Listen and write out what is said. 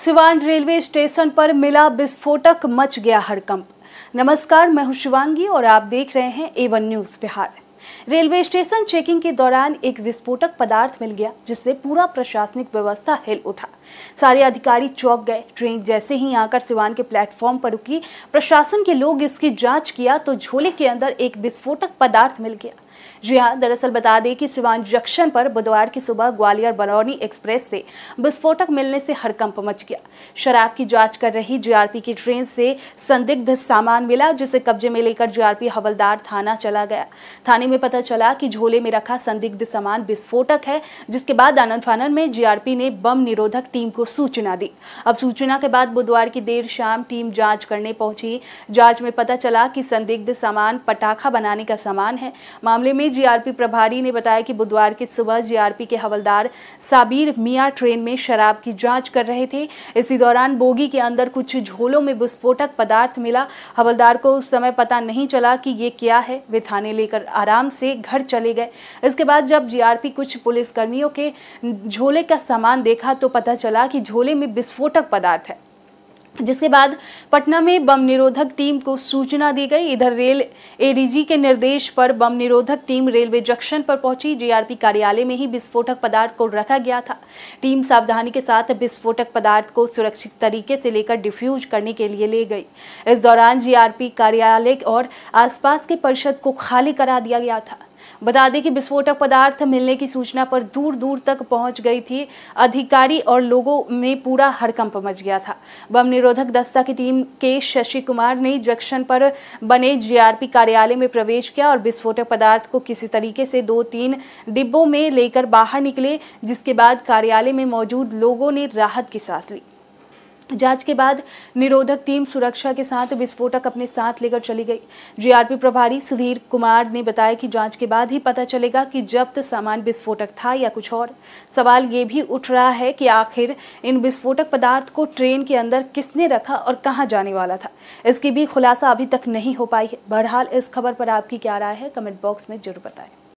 Siwan railway station पर मिला विस्फोटक मच गया हड़कंप नमस्कार मैं हूं शिवांगी और आप देख रहे हैं Avan news Bihar railway station checking के दौरान एक विस्फोटक पदार्थ मिल गया जिससे पूरा प्रशासनिक व्यवस्था हिल उठा सारे अधिकारी चौक गए ट्रेन जैसे ही आकर सिवान के प्लेटफॉर्म पर रुकी प्रशासन के लोग इसकी जांच किया तो झोले के अंदर एक विस्फोटक पदार्थ मिल गया जी हाँ दरअसल बता दें कि सिवान जंक्शन पर बुधवार की सुबह ग्वालियर बरौनी एक्सप्रेस से विस्फोटक मिलने से हड़कंप मच गया शराब की जांच कर रही जीआरपी की ट्रेन से संदिग्ध सामान मिला जिसे कब्जे में लेकर जीआरपी हवलदार थाना चला गया थाने में पता चला कि झोले में रखा संदिग्ध सामान विस्फोटक है जिसके बाद आनंद फानन में जीआरपी ने बम निरोधक टीम को सूचना दी अब सूचना के बाद बुधवार की देर शाम टीम जांच करने पहुंची जांच में पता चला कि संदिग्ध सामान पटाखा बनाने का सामान है मामले में जीआरपी प्रभारी ने बताया कि बुधवार की सुबह जीआरपी के हवलदार साबिर मियाँ ट्रेन में शराब की जाँच कर रहे थे इसी दौरान बोगी के अंदर कुछ झोलों में विस्फोटक पदार्थ मिला हवलदार को उस समय पता नहीं चला कि ये क्या है वे थाने लेकर आराम आराम से घर चले गए इसके बाद जब जीआरपी कुछ पुलिसकर्मियों के झोले का सामान देखा तो पता चला कि झोले में विस्फोटक पदार्थ है जिसके बाद पटना में बम निरोधक टीम को सूचना दी गई इधर रेल एडीजी के निर्देश पर बम निरोधक टीम रेलवे जंक्शन पर पहुंची जीआरपी कार्यालय में ही विस्फोटक पदार्थ को रखा गया था टीम सावधानी के साथ विस्फोटक पदार्थ को सुरक्षित तरीके से लेकर डिफ्यूज करने के लिए ले गई इस दौरान जीआरपी कार्यालय और आसपास के परिषद को खाली करा दिया गया था बता दें कि विस्फोटक पदार्थ मिलने की सूचना पर दूर दूर तक पहुंच गई थी अधिकारी और लोगों में पूरा हड़कंप मच गया था बम निरोधक दस्ता की टीम के शशि कुमार ने जंक्शन पर बने जीआरपी कार्यालय में प्रवेश किया और विस्फोटक पदार्थ को किसी तरीके से दो तीन डिब्बों में लेकर बाहर निकले जिसके बाद कार्यालय में मौजूद लोगों ने राहत की सांस ली जांच के बाद निरोधक टीम सुरक्षा के साथ विस्फोटक अपने साथ लेकर चली गई जीआरपी प्रभारी सुधीर कुमार ने बताया कि जांच के बाद ही पता चलेगा कि जब्त सामान विस्फोटक था या कुछ और सवाल ये भी उठ रहा है कि आखिर इन विस्फोटक पदार्थ को ट्रेन के अंदर किसने रखा और कहाँ जाने वाला था इसकी भी खुलासा अभी तक नहीं हो पाई है बहरहाल इस खबर पर आपकी क्या राय है कमेंट बॉक्स में जरूर बताएं